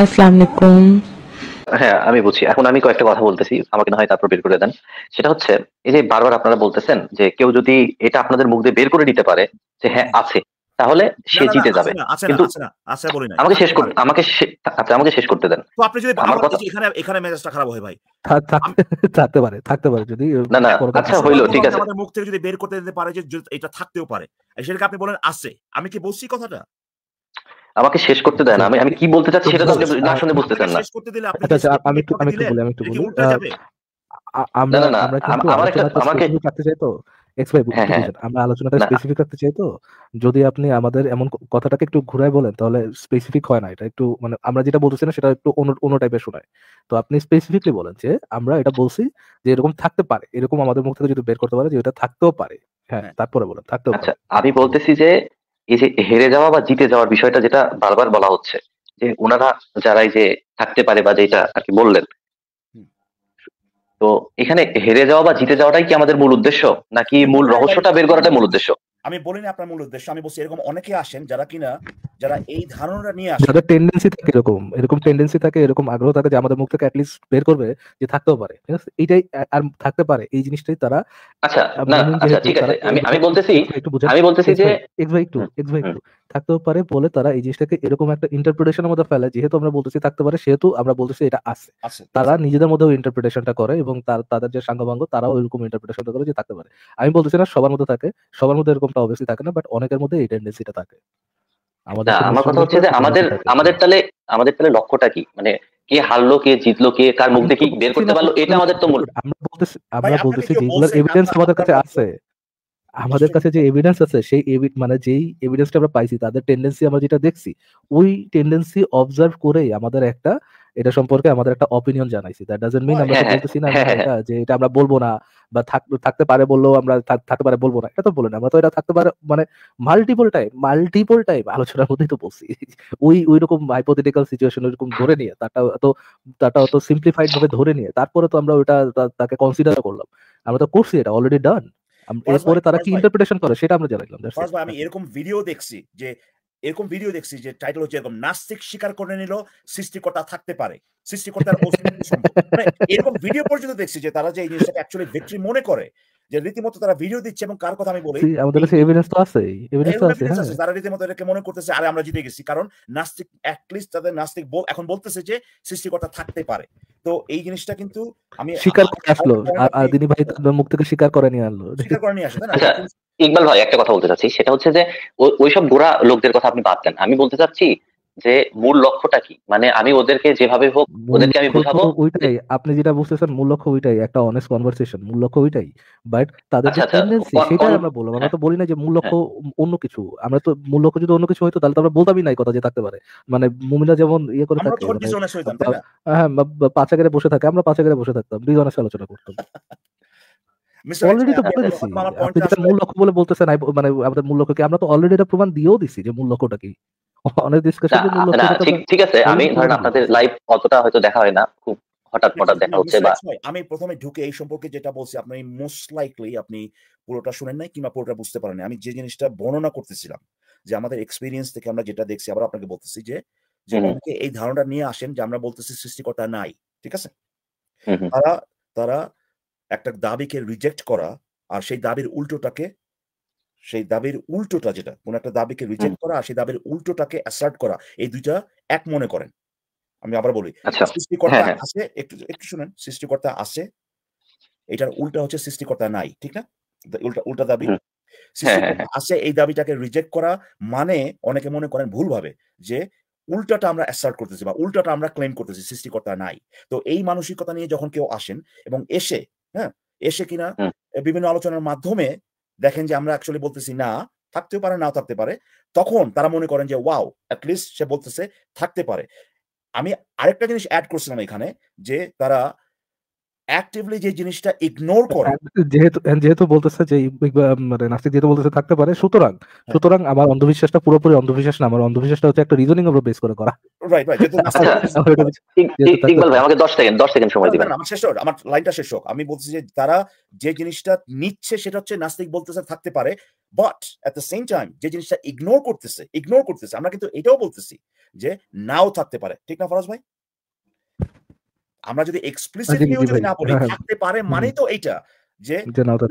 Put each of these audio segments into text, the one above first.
আসসালামু হ্যাঁ আমি বুঝছি এখন আমি কয়েকটা কথা বলতেছি আমাকে না হয় তারপর বের করে দেন সেটা হচ্ছে এই যে বারবার আপনারা বলতেছেন যে কেউ যদি এটা আপনাদের মুখ দিয়ে বের করে দিতে পারে যে হ্যাঁ আছে তাহলে সে জিতে যাবে কিন্তু আমাকে শেষ করতে আমাকে আপনি আচ্ছা, আমাকে শেষ করতে দেন তো আপনি যদি আমার কথা এখানে এখানে মেজাজটা খারাপ হয় ভাই থাকতে পারে থাকতে পারে যদি না না আচ্ছা হইলো ঠিক আছে আমাদের মুখ থেকে যদি বের করতে দিতে পারে যে এটা থাকতেও পারে সেটাকে আপনি বলেন আছে আমি কি বলছি কথাটা আমাকে শেষ করতে দেন আমি আমি কি বলতে চাচ্ছি সেটা তো না শুনে চান আচ্ছা, না আচ্ছা, আচ্ছা, আমি একটু আমি একটু বলি আমি একটু বলি আমরা যদি আপনি আমাদের এমন কথাটাকে একটু ঘুরায় বলেন তাহলে স্পেসিফিক হয় না এটা একটু মানে আমরা যেটা বলতেছি না সেটা একটু অন্য অন্য টাইপের শোনায় তো আপনি স্পেসিফিকলি বলেন যে আমরা এটা বলছি যে এরকম থাকতে পারে এরকম আমাদের মুখ থেকে যদি বের করতে পারে যে এটা থাকতেও পারে হ্যাঁ, হ্যাঁ। তারপরে বলেন থাকতেও আমি বলতেছি যে এই যে হেরে যাওয়া বা জিতে যাওয়ার বিষয়টা যেটা বারবার বলা হচ্ছে যে ওনারা যারাই যে থাকতে পারে বা যেটা আর কি বললেন তো এখানে হেরে যাওয়া বা জিতে যাওয়াটাই কি আমাদের মূল উদ্দেশ্য নাকি মূল হ্যাঁ, রহস্যটা হ্যাঁ। বের করাটাই মূল উদ্দেশ্য আমি বলিনি আপনার মূল উদ্দেশ্য আমি বলছি এরকম অনেকে আসেন যারা কিনা যারা এই ধারণাটা নিয়ে আসে তাদের টেন্ডেন্সি থাকে এরকম এরকম টেন্ডেন্সি থাকে এরকম আগ্রহ থাকে যে আমাদের মুখ থেকে অ্যাটলিস্ট বের করবে যে থাকতেও পারে ঠিক আছে এইটাই আর থাকতে পারে এই জিনিসটাই তারা আচ্ছা না মানে আচ্ছা ঠিক আছে আমি আমি বলতেছি একটু আমি বলতেছি যে X by two X by two থাকতেও পারে বলে তারা এই জিনিসটাকে এরকম একটা ইন্টারপ্রিটেশনের মধ্যে ফেলে যেহেতু আমরা বলতেছি থাকতে পারে সেহেতু আমরা বলতেছি এটা আছে তারা নিজেদের মধ্যেও ইন্টারপ্রিটেশনটা করে এবং তার তাদের যে সাঙ্গভাঙ্গ তারাও এরকম ইন্টারপ্রিটেশনটা করে যে থাকতে পারে আমি বলতেছি না সবার মধ্যে থাকে সবার মধ্যে এরকম এরকমটা থাকে না বাট অনেকের মধ্যে এই টেন্ডেন্সিটা থাকে আমাদের আমার কথা হচ্ছে যে আমাদের আমাদের তাহলে আমাদের তাহলে লক্ষ্যটা কি মানে কে হারলো কে জিতলো কে কার মুখ দেখে বের করতে পারলো এটা আমাদের তো মূল আমরা বলতেছি আমরা বলতেছি যেগুলোর এভিডেন্স আমাদের কাছে আছে আমাদের কাছে যে এভিডেন্স আছে সেই মানে যেই এভিডেন্সটা আমরা পাইছি তাদের টেন্ডেন্সি আমরা যেটা দেখছি ওই টেন্ডেন্সি অবজার্ভ করেই আমাদের একটা এটা সম্পর্কে আমাদের একটা অপিনিয়ন জানাইছি দ্যাট ডাজেন্ট মিন আমরা হ্যাঁ, বলতেছি না হ্যাঁ, হ্যাঁ। যে এটা আমরা বলবো না বা থাকতে পারে বললেও আমরা থাকতে পারে বলবো না এটা তো না আমরা তো এটা থাকতে পারে মানে মাল্টিপল টাইম মাল্টিপল টাইম আলোচনার মধ্যেই তো বলছি ওই ওই রকম হাইপোথেটিক্যাল সিচুয়েশন রকম ধরে নিয়ে তারটা তো তারটা অত সিম্পলিফাইড ভাবে ধরে নিয়ে তারপরে তো আমরা ওটা তাকে কনসিডার করলাম আমরা তো করছি এটা অলরেডি ডান এরপরে তারা কি ইন্টারপ্রিটেশন করে সেটা আমরা জানাইলাম আমি এরকম ভিডিও দেখছি যে এরকম ভিডিও দেখছি যে টাইটেল হচ্ছে এরকম নাস্তিক স্বীকার করে নিল সৃষ্টিকর্তা থাকতে পারে সৃষ্টিকর্তার মানে এরকম ভিডিও পর্যন্ত দেখছি যে তারা যে এই জিনিসটা অ্যাকচুয়ালি ভিক্টরি মনে করে যে রীতিমতো তারা ভিডিও দিচ্ছে এবং কার কথা আমি বলি আমাদের কাছে এভিডেন্স তো আছে এভিডেন্স হ্যাঁ। তো আছে তারা রীতিমতো এটাকে মনে করতেছে আরে আমরা জিতে গেছি কারণ নাস্তিক অ্যাটলিস্ট তাদের নাস্তিক বল এখন বলতেছে যে সৃষ্টিকর্তা থাকতে পারে তো এই জিনিসটা কিন্তু আমি স্বীকার করে আসলো আর ভাই মুখ থেকে স্বীকার করে নিয়ে আসলো স্বীকার করে নিয়ে আসলো না আচ্ছা, ইকবাল ভাই একটা কথা বলতে চাচ্ছি সেটা হচ্ছে যে ওইসব গোড়া লোকদের কথা আপনি বাদ দেন আমি বলতে চাচ্ছি যে মূল লক্ষ্যটা কি মানে আমি ওদেরকে যেভাবে হোক ওদেরকে আমি বোঝাবো ওইটাই আপনি যেটা বুঝতেছেন মূল লক্ষ্য ওইটাই একটা অনেস্ট কনভারসেশন মূল লক্ষ্য ওইটাই বাট তাদের যে টেন্ডেন্সি আচ্ছা, আচ্ছা, সেটা আমরা বলবো মানে হ্যাঁ। আমরা তো বলি না যে মূল লক্ষ্য হ্যাঁ। অন্য কিছু আমরা তো মূল লক্ষ্য যদি অন্য কিছু হইতো তাহলে তো আমরা বলতামই না কথা যে থাকতে পারে মানে মুমিনা যেমন ইয়ে করে থাকে মানে হ্যাঁ পাঁচাগারে বসে থাকে আমরা পাঁচাগারে বসে থাকতাম দুই জনের আলোচনা করতাম মূল লক্ষ্য বলে বলতেছেন মানে আমাদের মূল লক্ষ্য কি আমরা তো অলরেডি এটা প্রমাণ দিয়েও দিছি যে মূল লক্ষ্যটা কি অনেক ডিসকাশন ঠিক আছে আমি ধরেন আপনাদের লাইভ অতটা হয়তো দেখা হয় না খুব হঠাৎ হঠাৎ দেখা হচ্ছে বা আমি প্রথমে ঢুকে এই সম্পর্কে যেটা বলছি আপনি মোস্ট লাইকলি আপনি পুরোটা শুনেন নাই কিংবা পুরোটা বুঝতে পারেন আমি যে জিনিসটা বর্ণনা করতেছিলাম যে আমাদের এক্সপিরিয়েন্স থেকে আমরা যেটা দেখছি আবার আপনাকে বলতেছি যে অনেকে এই ধারণাটা নিয়ে আসেন যে আমরা বলতেছি সৃষ্টিকর্তা নাই ঠিক আছে তারা তারা একটা দাবিকে রিজেক্ট করা আর সেই দাবির উল্টোটাকে সেই দাবির উল্টোটা যেটা কোন একটা দাবিকে রিজেক্ট করা সেই দাবির উল্টোটাকে অ্যাসার্ট করা এই দুইটা এক মনে করেন আমি আবার বলি আচ্ছা। সৃষ্টিকর্তা হ্যাঁ, হ্যাঁ। আছে একটু একটু শুনেন সৃষ্টিকর্তা আছে এটার উল্টা হচ্ছে সৃষ্টিকর্তা নাই ঠিক না উল্টা উল্টা দাবি হ্যাঁ, আছে এই দাবিটাকে রিজেক্ট করা মানে অনেকে মনে করেন ভুলভাবে যে উল্টাটা আমরা অ্যাসার্ট করতেছি বা উল্টাটা আমরা ক্লেম করতেছি সৃষ্টিকর্তা নাই তো এই মানসিকতা নিয়ে যখন কেউ আসেন এবং এসে হ্যাঁ এসে কিনা বিভিন্ন আলোচনার মাধ্যমে দেখেন যে আমরা অ্যাকচুয়ালি বলতেছি না থাকতেও পারে নাও থাকতে পারে তখন তারা মনে করেন যে ওয়াও অ্যাটলিস্ট সে বলতেছে থাকতে পারে আমি আরেকটা জিনিস অ্যাড করছিলাম এখানে যে তারা অ্যাক্টিভলি যে জিনিসটা ইগনোর হ্যাঁ, করে হ্যাঁ, যেহেতু হ্যাঁ, যেহেতু বলতেছে যে মানে নাস্তিক যেহেতু বলতেছে থাকতে পারে সুতরাং সুতরাং আমার অন্ধবিশ্বাসটা পুরোপুরি অন্ধবিশ্বাস না আমার অন্ধবিশ্বাসটা হচ্ছে একটা রিজনিং উপর বেস করে করা রাইট আচ্ছা, আচ্ছা, আচ্ছা, রাইট আমার লাইনটা শেষ হোক আমি বলছি যে তারা যে জিনিসটা নিচ্ছে সেটা হচ্ছে নাস্তিক বলতেছে থাকতে পারে but at the same time যে জিনিসটা ইগনোর করতেছে ইগনোর করতেছে আমরা কিন্তু এটাও বলতেছি যে নাও থাকতে পারে ঠিক না ফরাজ ভাই আমরা যদি এক্সপ্লিসিটলিও যদি না বলি হ্যাঁ। থাকতে পারে মানে তো এইটা যে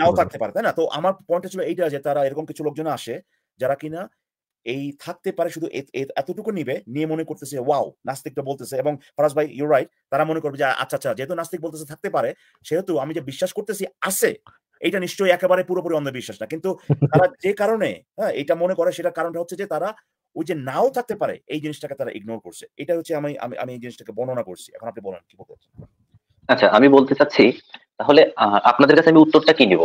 নাও থাকতে পারে তাই না তো আমার পয়েন্ট ছিল এইটা যে তারা এরকম কিছু লোকজন আসে যারা কিনা এই থাকতে পারে শুধু এতটুকু নিবে নিয়ে মনে করতেছে ওয়াও নাস্তিকটা বলতেছে এবং ফরাজ ভাই ইউ রাইট তারা মনে করবে যে আচ্ছা আচ্ছা যেহেতু নাস্তিক বলতেছে থাকতে পারে সেহেতু আমি যে বিশ্বাস করতেছি আছে এটা নিশ্চয়ই একেবারে পুরোপুরি অন্ধবিশ্বাস না কিন্তু তারা যে কারণে হ্যাঁ এটা মনে করে সেটা কারণটা হচ্ছে যে তারা ওই যে নাও থাকতে পারে এই জিনিসটাকে তারা ইগনোর করছে এটা হচ্ছে আমি আমি এই জিনিসটাকে বর্ণনা করছি এখন আপনি বলেন কি বলতে আচ্ছা আমি বলতে চাচ্ছি তাহলে আপনাদের কাছে আমি উত্তরটা কি নিব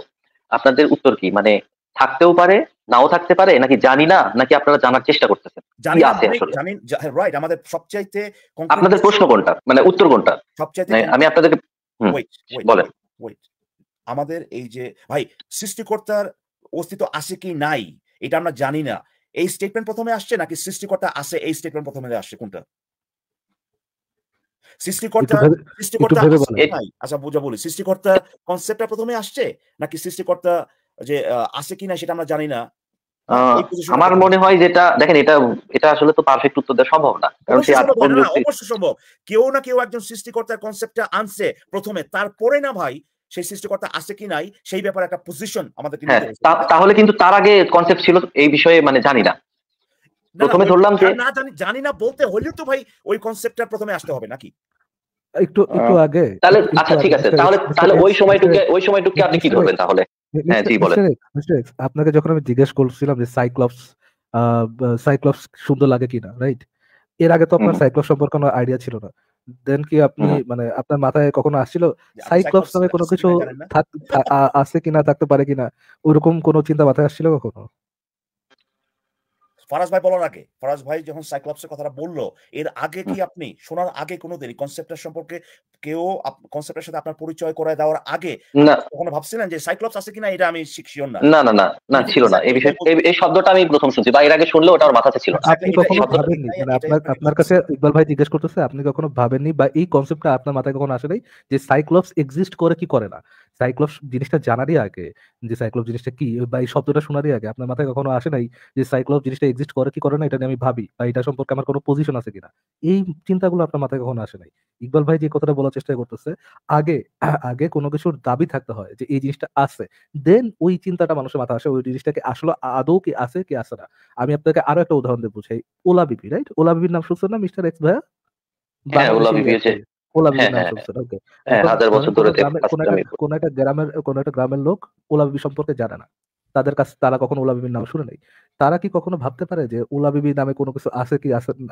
আপনাদের উত্তর কি মানে থাকতেও পারে নাও থাকতে পারে নাকি জানি না নাকি আপনারা জানার চেষ্টা করতেছেন জানি আছে মানে আসলে জানি রাইট আমাদের সবচাইতে আপনাদের প্রশ্ন কোনটা মানে উত্তর কোনটা সবচাইতে মানে আমি আপনাদেরকে বলেন আমাদের এই যে ভাই সৃষ্টিকর্তার অস্তিত্ব আছে কি নাই এটা আমরা জানি না এই স্টেটমেন্ট প্রথমে আসছে নাকি সৃষ্টিকর্তা আছে এই স্টেটমেন্ট প্রথমে আসছে কোনটা সৃষ্টিকর্তা সৃষ্টিকর্তা আচ্ছা বুঝা বলি সৃষ্টিকর্তা কনসেপ্টটা প্রথমে আসছে নাকি সৃষ্টিকর্তা যে আছে কিনা সেটা আমরা জানি না আমার মনে হয় যেটা দেখেন এটা এটা আসলে তো পারফেক্ট উত্তর দেওয়া সম্ভব না কারণ সে অবশ্যই সম্ভব কেউ না কেউ একজন সৃষ্টিকর্তার কনসেপ্টটা আনছে প্রথমে তারপরে না ভাই সেই সৃষ্টিকর্তা আছে কি নাই সেই ব্যাপারে একটা পজিশন আমাদের হ্যাঁ, তাহলে কিন্তু তার আগে কনসেপ্ট ছিল এই বিষয়ে মানে জানি না প্রথমে ধরলাম যে না জানি জানি না বলতে হলেও তো ভাই ওই কনসেপ্টটা প্রথমে আসতে হবে নাকি একটু একটু আগে তাহলে আচ্ছা ঠিক আছে তাহলে তাহলে ওই সময়টুকে ওই সময়টুকে আপনি কি ধরবেন তাহলে হ্যাঁ, আপনাকে যখন আমি জিজ্ঞেস করছিলাম যে সাইক্লপস সাইক্লপস সুন্দর লাগে কিনা রাইট এর আগে তো আপনার সাইক্লপস সম্পর্কে কোনো আইডিয়া ছিল না দেন কি আপনি হ্যাঁ। মানে আপনার মাথায় কখনো আসছিল সাইক্লপস নামে কোনো কিছু আছে কিনা থাকতে পারে কিনা ওরকম কোনো চিন্তা মাথায় আসছিল কখনো ফারাজ ভাই বলার আগে ফারাজ ভাই যখন সাইক্লপসের কথাটা বললো এর আগে কি আপনি শোনার আগে কোনোদিন কনসেপ্টটা সম্পর্কে কেউ কনসেপ্টের সাথে আপনার পরিচয় করায় দেওয়ার আগে না কখনো ভাবছিলেন যে সাইক্লপস আছে কিনা এটা আমি শিখছিও না না না না ছিল না এই বিষয়ে এই শব্দটা আমি প্রথম শুনছি বা এর আগে শুনলেও ওটা আমার মাথাতে ছিল না আপনি কখনো ভাবেননি মানে আপনার আপনার কাছে ইকবাল ভাই জিজ্ঞেস করতেছে আপনি কখনো ভাবেননি বা এই কনসেপ্টটা আপনার মাথায় কখনো আসে নাই যে সাইক্লপস এক্সিস্ট করে কি করে না সাইক্লপস জিনিসটা জানারই আগে যে সাইক্লপস জিনিসটা কি বা এই শব্দটা শোনারই আগে আপনার মাথায় কখনো আসে নাই যে সাইক্লপস জিনিসটা এক্সিস্ট করে কি করে না এটা নিয়ে আমি ভাবি বা এটা সম্পর্কে আমার কোনো পজিশন আছে কিনা এই চিন্তাগুলো আপনার মাথায় কখনো আসে নাই ইকবাল ভাই যে কথাটা বলার চেষ্টা করতেছে আগে আগে কোনো কিছুর দাবি থাকতে হয় যে এই জিনিসটা আছে দেন ওই চিন্তাটা মানুষের মাথায় আসে ওই জিনিসটাকে আসলে আদৌ কি আছে কি আসে না আমি আপনাকে আরো একটা উদাহরণ দিয়ে বুঝাই ওলা বিপি রাইট ওলা বিপির নাম শুনছেন না মিস্টার এক্স ভাইয়া হ্যাঁ, হ্যাঁ, ওলা বিপি হ্যাঁ, কোন একটা গ্রামের কোন একটা গ্রামের লোক ওলা সম্পর্কে জানে না তাদের কাছে তারা কখন ওলা বিপির নাম শুনে নাই তারা কি কখনো ভাবতে পারে যে উলা বিবি নামে কোনো কিছু আছে কি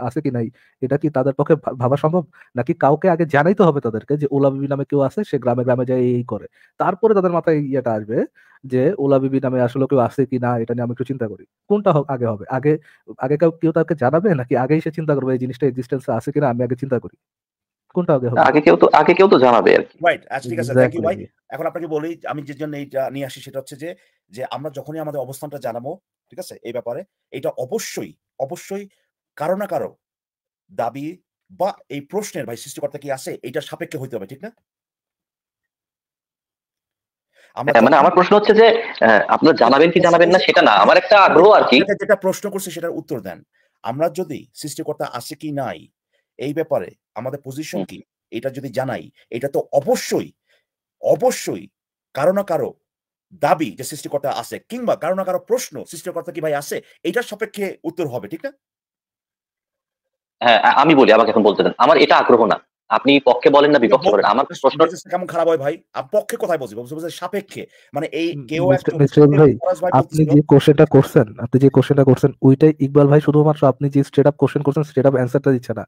আছে কি নাই এটা কি তাদের পক্ষে ভাবা সম্ভব নাকি কাউকে আগে জানাইতে হবে তাদেরকে যে উলা বিবি নামে কেউ আছে সে গ্রামে গ্রামে যায় এই করে তারপরে তাদের মাথায় ইয়েটা আসবে যে ওলা বিবি নামে আসলে কেউ আছে কি না এটা নিয়ে আমি একটু চিন্তা করি কোনটা হোক আগে হবে আগে আগে কেউ কেউ তাকে জানাবে নাকি আগেই সে চিন্তা করবে এই জিনিসটা এক্সিস্টেন্স আছে কিনা আমি আগে চিন্তা করি কোনটা আগে হবে আগে কেউ তো আগে কেউ তো জানাবে আর কি রাইট আচ্ছা ঠিক আছে থ্যাংক ইউ ভাই এখন আপনাকে বলি আমি যে জন্য এইটা নিয়ে আসি সেটা হচ্ছে যে যে আমরা যখনই আমাদের অবস্থানটা জানাবো ঠিক আছে এই ব্যাপারে এটা অবশ্যই অবশ্যই কারো না কারো দাবি বা এই প্রশ্নের ভাই সৃষ্টিকর্তা কি আছে এটা সাপেক্ষে হইতে হবে ঠিক না হ্যাঁ, হ্যাঁ, মানে আমার প্রশ্ন হচ্ছে যে হ্যাঁ, আপনারা জানাবেন কি জানাবেন না সেটা না আমার একটা আগ্রহ আর কি যেটা প্রশ্ন করছে সেটার উত্তর দেন আমরা যদি সৃষ্টিকর্তা আছে কি নাই এই ব্যাপারে আমাদের পজিশন কি এটা যদি জানাই এটা তো অবশ্যই অবশ্যই কারো না কারো দাবি যে সৃষ্টিকর্তা আছে কিংবা কারো না কারো প্রশ্ন সৃষ্টিকর্তা কি ভাই আছে এটার সাপেক্ষে উত্তর হবে ঠিক না হ্যাঁ আমি বলি আমাকে এখন বলতে দেন আমার এটা আগ্রহ না আপনি পক্ষে বলেন না বিপক্ষে বলেন আমার প্রশ্ন কেমন খারাপ হয় ভাই পক্ষে কোথায় বলছি বলছি সাপেক্ষে মানে এই কেউ ভাই আপনি যে কোশ্চেনটা করছেন আপনি যে কোশ্চেনটা করছেন ওইটাই ইকবাল ভাই শুধুমাত্র আপনি যে স্ট্রেট আপ কোশ্চেন করছেন স্ট্রেট আপ অ্যানসারটা দিচ্ছে না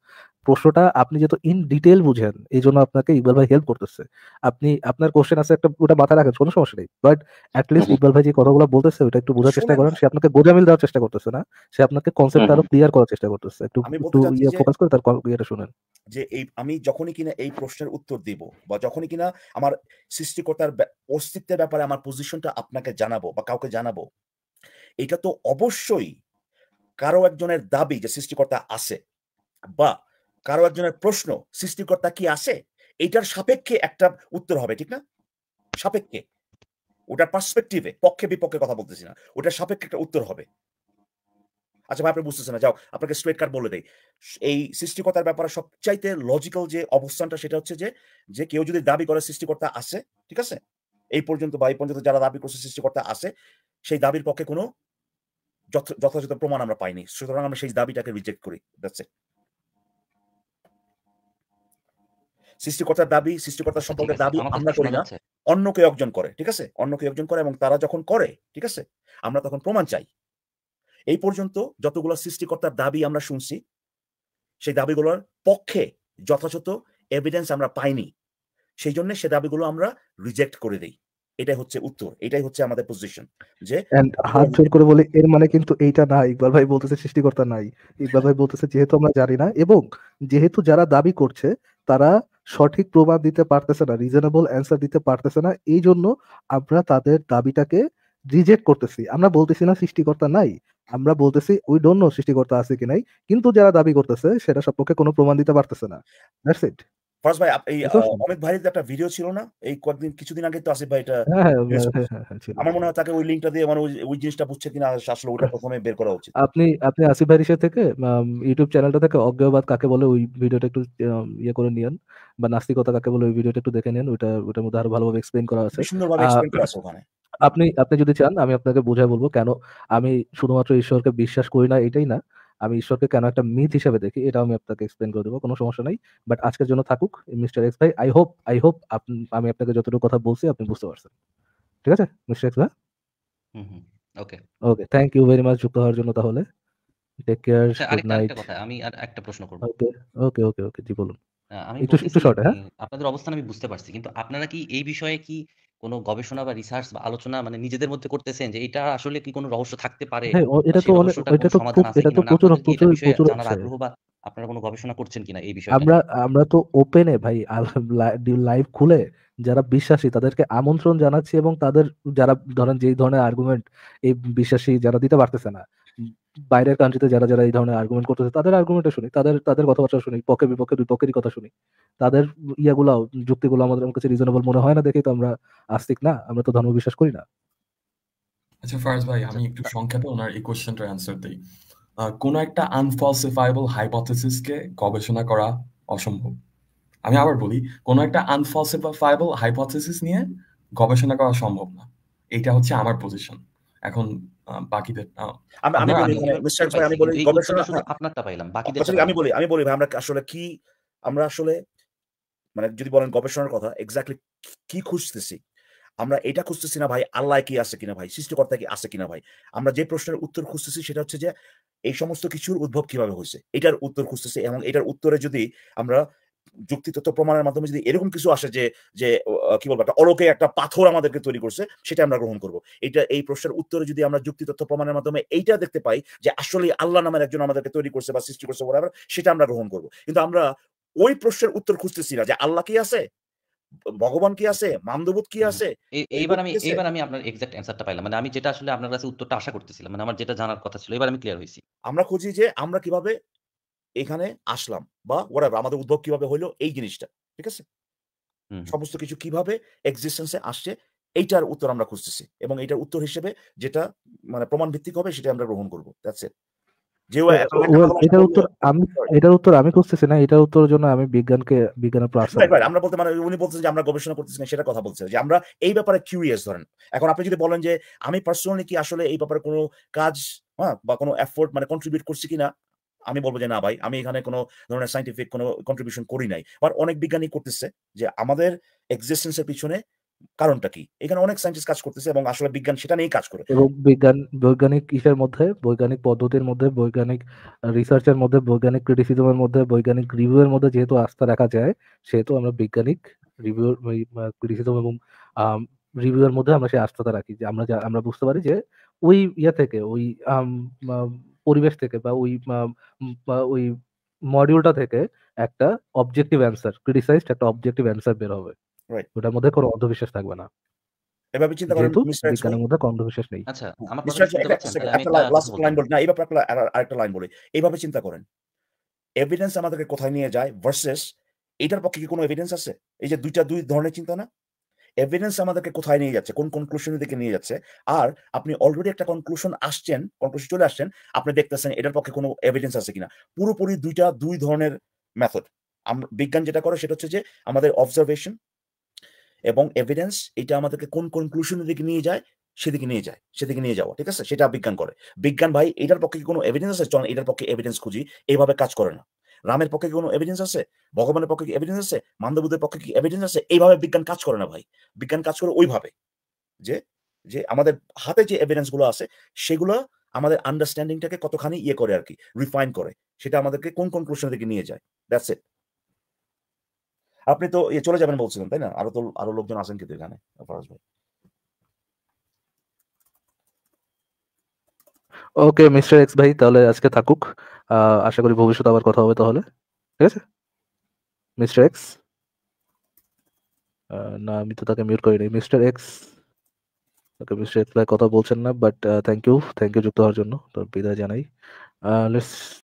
প্রশ্নটা আপনি যেহেতু ইন ডিটেইল বুঝেন এই জন্য আপনাকে ইকবাল ভাই হেল্প করতেছে আপনি আপনার কোশ্চেন আছে একটা ওটা মাথায় রাখেন কোনো সমস্যা নেই বাট অ্যাট লিস্ট ইকবাল ভাই যে কথাগুলো বলতেছে ওটা একটু বোঝার চেষ্টা করেন সে আপনাকে গোজামিল দেওয়ার চেষ্টা করতেছে না সে আপনাকে কনসেপ্ট আরো ক্লিয়ার করার চেষ্টা করতেছে একটু ফোকাস ইয়ে করে তার ইয়েটা শুনেন যে এই আমি যখনই কিনা এই প্রশ্নের উত্তর দিব বা যখনই কিনা আমার সৃষ্টিকর্তার অস্তিত্বের ব্যাপারে আমার পজিশনটা আপনাকে জানাবো বা কাউকে জানাবো এটা তো অবশ্যই কারো একজনের দাবি যে সৃষ্টিকর্তা আছে বা কারো একজনের প্রশ্ন সৃষ্টিকর্তা কি আছে এটার সাপেক্ষে একটা উত্তর হবে ঠিক না সাপেক্ষে ওটার পার্সপেক্টিভে পক্ষে বিপক্ষে কথা বলতেছি না ওটার সাপেক্ষে একটা উত্তর হবে আচ্ছা ভাই আপনি বুঝতেছেন না যাও আপনাকে স্ট্রেট কার্ড বলে দেয় এই সৃষ্টিকর্তার ব্যাপারে সবচাইতে লজিক্যাল যে অবস্থানটা সেটা হচ্ছে যে যে কেউ যদি দাবি করে সৃষ্টিকর্তা আছে ঠিক আছে এই পর্যন্ত বা এই পর্যন্ত যারা দাবি করছে সৃষ্টিকর্তা আছে সেই দাবির পক্ষে কোনো যথাযথ প্রমাণ আমরা পাইনি সুতরাং আমরা সেই দাবিটাকে রিজেক্ট করি দ্যাটস সৃষ্টিকর্তার দাবি সৃষ্টিকর্তার আচ্ছা, সম্পর্কে দাবি আমরা করি না অন্য কেউ একজন করে ঠিক আছে অন্য কেউ একজন করে এবং তারা যখন করে ঠিক আছে আমরা তখন প্রমাণ চাই এই পর্যন্ত যতগুলো সৃষ্টিকর্তার দাবি আমরা শুনছি সেই দাবিগুলোর পক্ষে যথাযথ এভিডেন্স আমরা পাইনি সেই জন্য সে দাবিগুলো আমরা রিজেক্ট করে দেই এটাই হচ্ছে উত্তর এটাই হচ্ছে আমাদের পজিশন যে হাত জোর করে বলে এর মানে কিন্তু এইটা না ইকবাল ভাই বলতেছে সৃষ্টিকর্তা নাই ইকবাল ভাই বলতেছে যেহেতু আমরা জানি না এবং যেহেতু যারা দাবি করছে তারা সঠিক প্রমাণ দিতে পারতেছে না রিজনেবল অ্যান্সার দিতে পারতেছে না এই জন্য আমরা তাদের দাবিটাকে রিজেক্ট করতেছি আমরা বলতেছি না সৃষ্টিকর্তা নাই আমরা বলতেছি উই ডোন্ট নো সৃষ্টিকর্তা আছে কি নাই কিন্তু যারা দাবি করতেছে সেটা সবপক্ষে কোনো প্রমাণ দিতে পারতেছে না দ্যাটস ইট ফরস ভাই এই অমিত ভাইয়ের একটা ভিডিও ছিল না এই কয়েকদিন কিছুদিন আগে তো আসিফ ভাই এটা হ্যাঁ, হ্যাঁ, হ্যাঁ, আমার মনে হয় তাকে ওই লিংকটা দিয়ে মানে ওই জিনিসটা বুঝছে কিনা আসলে ওটা প্রথমে বের করা উচিত আপনি আপনি আসিফ ভাই ইসে থেকে ইউটিউব চ্যানেলটা থেকে অজ্ঞবাদ কাকে বলে ওই ভিডিওটা একটু ইয়ে করে নিন বা নাস্তিকতা কাকে বলে ওই ভিডিওটা একটু দেখে নিন ওটা ওটার মধ্যে আরো ভালোভাবে এক্সপ্লেইন করা আছে সুন্দরভাবে এক্সপ্লেইন করা আছে ওখানে আপনি আপনি যদি চান আমি আপনাকে বোঝায় বলবো কেন আমি শুধুমাত্র ঈশ্বরকে বিশ্বাস করি না এটাই না আমি ঈশ্বরকে কেন একটা মিথ হিসেবে দেখি এটা আমি আপনাকে এক্সপ্লেন করে দেবো কোনো সমস্যা নাই বাট আজকের জন্য থাকুক মিস্টার এক্স ভাই আই হোপ আই হোপ আমি আপনাকে যতটুকু কথা বলছি আপনি বুঝতে পারছেন ঠিক আছে মিস্টার এক্স ভাই okay okay thank you very much যুক্ত হওয়ার জন্য তাহলে টেক কেয়ার গুড নাইট আমি আর একটা প্রশ্ন করব ওকে ওকে ওকে জি বলুন আমি একটু একটু শর্ট হ্যাঁ আপনাদের অবস্থান আমি বুঝতে পারছি কিন্তু আপনারা কি এই বিষয়ে কি কোনো গবেষণা বা রিসার্চ বা আলোচনা মানে নিজেদের মধ্যে করতেছেন যে এটা আসলে কি কোনো রহস্য থাকতে পারে হ্যাঁ, এটা তো এটা তো এটা তো প্রচুর প্রচুর প্রচুর আপনারা কোনো গবেষণা করছেন কিনা এই বিষয়ে আমরা আমরা তো ওপেনে ভাই লাইভ খুলে যারা বিশ্বাসী তাদেরকে আমন্ত্রণ জানাচ্ছি এবং তাদের যারা ধরেন যেই ধরনের আর্গুমেন্ট এই বিশ্বাসী যারা দিতে পারতেছে না বাইরের কান্ট্রিতে যারা যারা এই ধরনের আর্গুমেন্ট করতেছে তাদের আর্গুমেন্টটা শুনি তাদের তাদের কথাবার্তা শুনি পক্ষে বিপক্ষে দুই পক্ষেরই কথা শুনি তাদের ইয়াগুলাও যুক্তিগুলো আমাদের কাছে রিজনেবল মনে হয় না দেখেই তো আমরা আস্তিক না আমরা তো ধর্ম বিশ্বাস করি না আচ্ছা ফারজ ভাই আমি একটু সংক্ষেপে ওনার এই কোশ্চেনটার অ্যান্সার দিই একটা গবেষণা করা অসম্ভব আমি আবার বলি কোনো একটা আনফালসিফাইবল হাইপোথেসিস নিয়ে গবেষণা করা সম্ভব না এটা হচ্ছে আমার পজিশন এখন বাকিদের আচ্ছা, আমি বলি আমি বলি আমরা আসলে কি আমরা আসলে মানে যদি বলেন গবেষণার কথা এক্স্যাক্টলি কি খুঁজতেছি আমরা এটা খুঁজতেছি না ভাই আল্লাহ কি আছে কিনা ভাই সৃষ্টিকর্তা কি আছে কিনা ভাই আমরা যে প্রশ্নের উত্তর খুঁজতেছি সেটা হচ্ছে যে এই সমস্ত কিছুর উদ্ভব কিভাবে হয়েছে এটার উত্তর খুঁজতেছি এবং এটার উত্তরে যদি আমরা যুক্তি তথ্য প্রমাণের মাধ্যমে যদি এরকম কিছু আসে যে যে কি বলবো একটা অলকে একটা পাথর আমাদেরকে তৈরি করছে সেটা আমরা গ্রহণ করব এটা এই প্রশ্নের উত্তরে যদি আমরা যুক্তি তথ্য প্রমাণের মাধ্যমে এইটা দেখতে পাই যে আসলে আল্লাহ নামের একজন আমাদেরকে তৈরি করছে বা সৃষ্টি করছে বরাবর সেটা আমরা গ্রহণ করব কিন্তু আমরা ওই প্রশ্নের উত্তর খুঁজতেছি না যে আল্লাহ কি আছে ভগবান কি আছে মানবদূত কি আছে এইবার আমি এইবার আমি আপনার এক্সাক্ট অ্যানসারটা পাইলাম মানে আমি যেটা আসলে আপনার কাছে উত্তরটা আশা করতেছিলাম মানে আমার যেটা জানার কথা ছিল এবার আমি ক্লিয়ার হইছি আমরা খুঁজি যে আমরা কিভাবে এখানে আসলাম বা ওরা আমাদের উদ্ভব কিভাবে হইলো এই জিনিসটা ঠিক আছে সমস্ত কিছু কিভাবে এক্সিস্টেন্সে আসছে এইটার উত্তর আমরা খুঁজতেছি এবং এটার উত্তর হিসেবে যেটা মানে প্রমাণ ভিত্তিক হবে সেটা আমরা গ্রহণ করবো আমি মানে আমরা এই ব্যাপারে কিউরিয়াস ধরেন এখন আপনি যদি বলেন যে আমি পার্সোনালি কি আসলে এই ব্যাপারে কোনো কাজ হ্যাঁ, বা কোনো এফোর্ট মানে কন্ট্রিবিউট করছি কিনা আমি বলবো যে না ভাই আমি এখানে কোনো ধরনের সাইন্টিফিক কোনো কন্ট্রিবিউশন করি নাই বা অনেক বিজ্ঞানী করতেছে যে আমাদের এক্সিস্টেন্সের পিছনে কারণটা কি এখানে অনেক সাইন্টিস্ট কাজ করতেছে এবং আসলে বিজ্ঞান সেটা নিয়েই কাজ করে এবং বিজ্ঞান বৈজ্ঞানিক ইসের মধ্যে বৈজ্ঞানিক পদ্ধতির মধ্যে বৈজ্ঞানিক রিসার্চের মধ্যে বৈজ্ঞানিক ক্রিটিসিজমের মধ্যে বৈজ্ঞানিক রিভিউ এর মধ্যে যেহেতু আস্থা রাখা যায় সেহেতু আমরা বৈজ্ঞানিক রিভিউ ক্রিটিসিজম এবং রিভিউ এর মধ্যে আমরা সেই আস্থাটা রাখি যে আমরা আমরা বুঝতে পারি যে ওই ইয়ে থেকে ওই পরিবেশ থেকে বা ওই ওই মডিউলটা থেকে একটা অবজেক্টিভ অ্যান্সার ক্রিটিসাইজড একটা অবজেক্টিভ অ্যান্সার বের হবে ওটার মধ্যে কোনো অন্ধবিশ্বাস থাকবে না এভাবে চিন্তা করেন মধ্যে কোনো অন্ধবিশ্বাস নেই আচ্ছা আমার লাস্ট লাইন বলি না আরেকটা লাইন বলি এইভাবে চিন্তা করেন এভিডেন্স আমাদেরকে কোথায় নিয়ে যায় ভার্সেস এটার পক্ষে কি কোনো এভিডেন্স আছে এই যে দুইটা দুই ধরনের চিন্তা না এভিডেন্স আমাদেরকে কোথায় নিয়ে যাচ্ছে কোন কনক্লুশনের দিকে নিয়ে যাচ্ছে আর আপনি অলরেডি একটা কনক্লুশন আসছেন কনক্লুশন চলে আসছেন আপনি দেখতেছেন এটার পক্ষে কোনো এভিডেন্স আছে কিনা পুরোপুরি দুইটা দুই ধরনের মেথড বিজ্ঞান যেটা করে সেটা হচ্ছে যে আমাদের অবজারভেশন এবং এভিডেন্স এটা আমাদেরকে কোন কনক্লুশনের দিকে নিয়ে যায় সেদিকে নিয়ে যায় সেদিকে নিয়ে যাওয়া ঠিক আছে সেটা বিজ্ঞান করে বিজ্ঞান ভাই এটার পক্ষে কোনো এভিডেন্স আছে চল এটার পক্ষে এভিডেন্স খুঁজি এইভাবে কাজ করে না রামের পক্ষে কি কোনো এভিডেন্স আছে ভগবানের পক্ষে কি এভিডেন্স আছে মান্দবুদের পক্ষে কি এভিডেন্স আছে এইভাবে বিজ্ঞান কাজ করে না ভাই বিজ্ঞান কাজ করে ওইভাবে যে যে আমাদের হাতে যে এভিডেন্স গুলো আছে সেগুলো আমাদের আন্ডারস্ট্যান্ডিংটাকে কতখানি ইয়ে করে আর কি রিফাইন করে সেটা আমাদেরকে কোন কনক্লুশন দিকে নিয়ে যায় দ্যাটস ইট আপনি তো চলে যাবেন বলছিলেন তাই না আরো তো আরো লোকজন আছেন কিন্তু এখানে ভাই ওকে মিস্টার এক্স ভাই তাহলে আজকে থাকুক আশা করি ভবিষ্যতে আবার কথা হবে তাহলে ঠিক আছে মিস্টার এক্স না আমি তো তাকে মিউট করিনি mister X okay mister X ভাই কথা বলছেন না but thank you thank you যুক্ত হওয়ার জন্য তোর বিদায় জানাই লেটস